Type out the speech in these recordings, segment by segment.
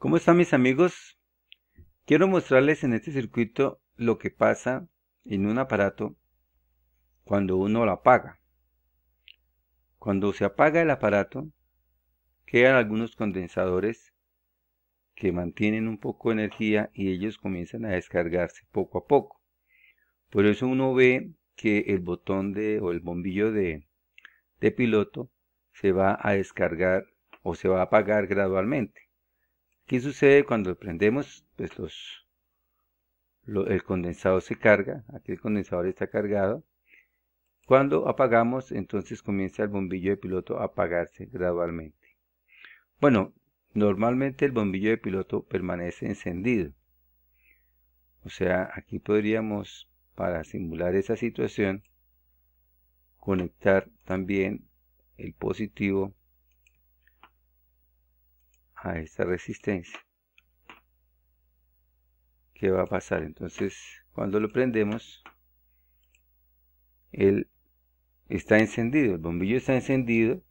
¿Cómo están mis amigos? Quiero mostrarles en este circuito lo que pasa en un aparato cuando uno lo apaga. Cuando se apaga el aparato, quedan algunos condensadores que mantienen un poco de energía y ellos comienzan a descargarse poco a poco. Por eso uno ve que el botón de o el bombillo de, de piloto se va a descargar o se va a apagar gradualmente ¿Qué sucede cuando prendemos? Pues los, el condensado se carga, aquí el condensador está cargado. Cuando apagamos, entonces comienza el bombillo de piloto a apagarse gradualmente. Bueno, normalmente el bombillo de piloto permanece encendido. O sea, aquí podríamos, para simular esa situación, conectar también el positivo a esta resistencia. ¿Qué va a pasar? Entonces, cuando lo prendemos, él está encendido, el bombillo está encendido,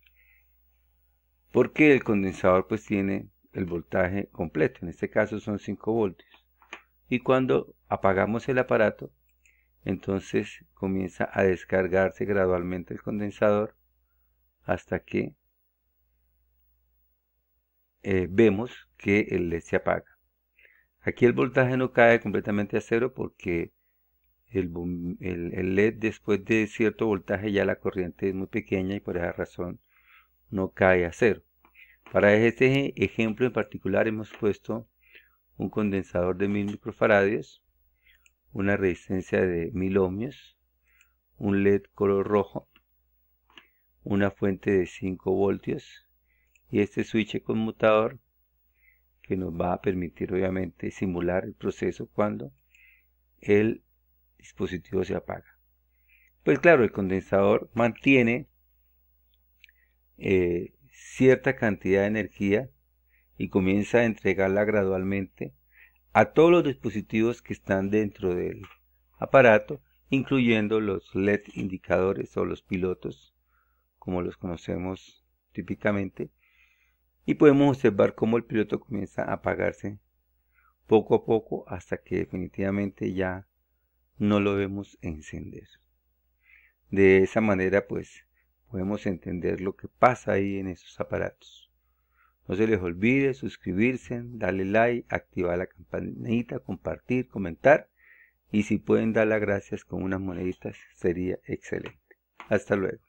porque el condensador pues tiene el voltaje completo, en este caso son 5 voltios. Y cuando apagamos el aparato, entonces comienza a descargarse gradualmente el condensador hasta que eh, vemos que el LED se apaga. Aquí el voltaje no cae completamente a cero porque el, el, LED después de cierto voltaje ya la corriente es muy pequeña y por esa razón no cae a cero. Para este ejemplo en particular hemos puesto un condensador de 1000 microfaradios, una resistencia de 1000 ohmios, un LED color rojo, una fuente de 5 voltios, y este switch conmutador que nos va a permitir obviamente simular el proceso cuando el dispositivo se apaga. Pues claro, el condensador mantiene eh, cierta cantidad de energía y comienza a entregarla gradualmente a todos los dispositivos que están dentro del aparato, incluyendo los LED indicadores o los pilotos, como los conocemos típicamente, y podemos observar cómo el piloto comienza a apagarse poco a poco hasta que definitivamente ya no lo vemos encender. De esa manera pues podemos entender lo que pasa ahí en esos aparatos. No se les olvide suscribirse, darle like, activar la campanita, compartir, comentar y si pueden dar las gracias con unas moneditas sería excelente. Hasta luego.